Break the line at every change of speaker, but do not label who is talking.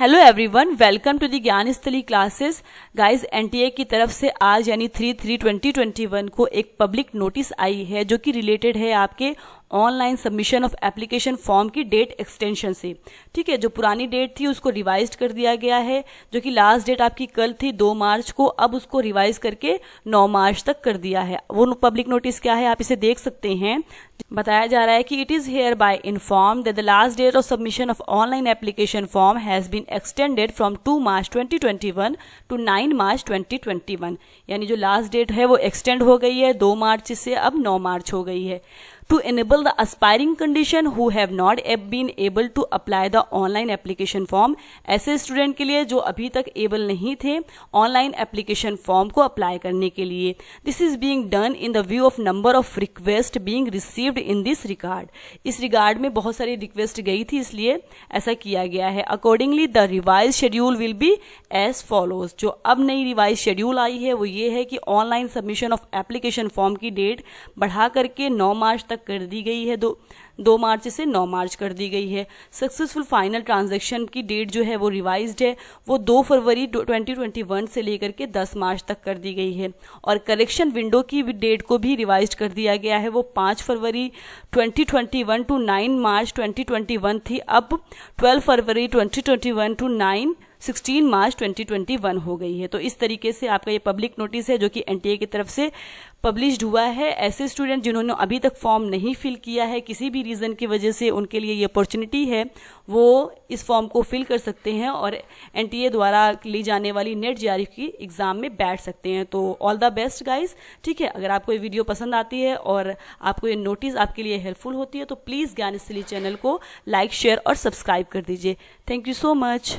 hello everyone welcome to the Gyan Sthali classes guys NTA की तरफ से आज यानी three three twenty twenty one को एक पब्लिक नोटिस आई है जो कि रिलेटेड है आपके online submission of application form की डेट एक्सटेंशन से ठीक है जो पुरानी डेट थी उसको रिवाइज कर दिया गया है जो कि लास्ट डेट आपकी कल थी दो मार्च को अब उसको रिवाइज करके नौ मार्च तक कर दिया है वो पब्लिक नोटिस क्या है आप इसे देख सकते हैं बताया जा रहा है कि it is hereby inform that the last date of submission of online application form has been extended from 2 March 2021 to 9 March 2021 यानी जो लास्ट डेट है वो एक्सटेंड हो गई है 2 मार्च से अब 9 मार्च हो गई है to enable the aspiring candidates who have not been able to apply the online application form ऐसे स्टूडेंट के लिए जो अभी तक एबल नहीं थे ऑनलाइन एप्लीकेशन फॉर्म को अप्लाई करने के लिए this is being done in the view of number of request being received in this regard इस रिगार्ड में बहुत सारी रिक्वेस्ट गई थी इसलिए ऐसा किया गया है accordingly the revise schedule will be as follows जो अब नई रिवाइज शेड्यूल आई है वो ये है कि online submission of application form की डेट बढ़ा करके नौ मार्च तक तक कर दी गई है दो दो मार्च से नौ मार्च कर दी गई है सक्सेसफुल फाइनल ट्रांजैक्शन की डेट जो है वो रिवाइज्ड है वो दो फरवरी 2021 से लेकर के दस मार्च तक कर दी गई है और करेक्शन विंडो की डेट को भी रिवाइज कर दिया गया है वो पाँच फरवरी 2021 टू नाइन मार्च 2021 थी अब ट्वेल्व फरवरी 2021 टू नाइन 16 मार्च 2021 हो गई है तो इस तरीके से आपका ये पब्लिक नोटिस है जो कि एनटीए की तरफ से पब्लिश्ड हुआ है ऐसे स्टूडेंट जिन्होंने अभी तक फॉर्म नहीं फिल किया है किसी भी रीज़न की वजह से उनके लिए ये अपॉर्चुनिटी है वो इस फॉर्म को फिल कर सकते हैं और एनटीए द्वारा ली जाने वाली नेट जारी की एग्ज़ाम में बैठ सकते हैं तो ऑल द बेस्ट गाइज ठीक है अगर आपको ये वीडियो पसंद आती है और आपको ये नोटिस आपके लिए हेल्पफुल होती है तो प्लीज़ ज्ञान चैनल को लाइक शेयर और सब्सक्राइब कर दीजिए थैंक यू सो मच